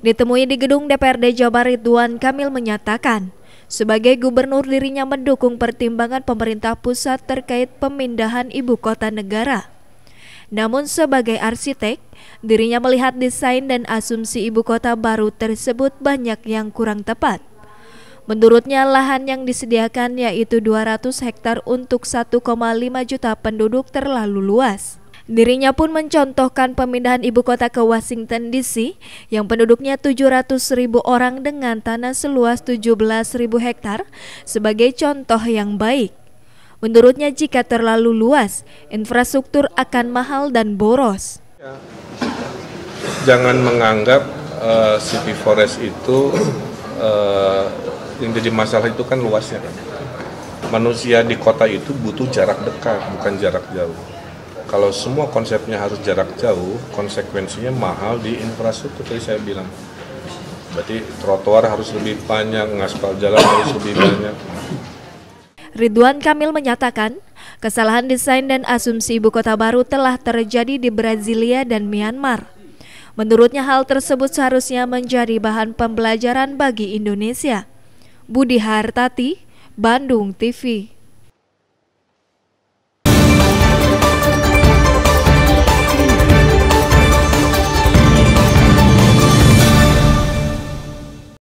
Ditemui di gedung DPRD Jabar Ridwan Kamil menyatakan, sebagai gubernur dirinya mendukung pertimbangan pemerintah pusat terkait pemindahan ibu kota negara. Namun sebagai arsitek, dirinya melihat desain dan asumsi ibu kota baru tersebut banyak yang kurang tepat. Menurutnya lahan yang disediakan yaitu 200 hektar untuk 1,5 juta penduduk terlalu luas. Dirinya pun mencontohkan pemindahan ibu kota ke Washington DC yang penduduknya 700 ribu orang dengan tanah seluas 17 ribu hektar sebagai contoh yang baik. Menurutnya jika terlalu luas, infrastruktur akan mahal dan boros. Jangan menganggap uh, eh, City Forest itu uh, yang jadi masalah itu kan luasnya Manusia di kota itu butuh jarak dekat, bukan jarak jauh kalau semua konsepnya harus jarak jauh, konsekuensinya mahal di infrastruktur tadi saya bilang. Berarti trotoar harus lebih panjang, ngaspal jalan harus lebih banyak. Ridwan Kamil menyatakan, kesalahan desain dan asumsi ibu kota baru telah terjadi di Brasilia dan Myanmar. Menurutnya hal tersebut seharusnya menjadi bahan pembelajaran bagi Indonesia. Budi Hartati, Bandung TV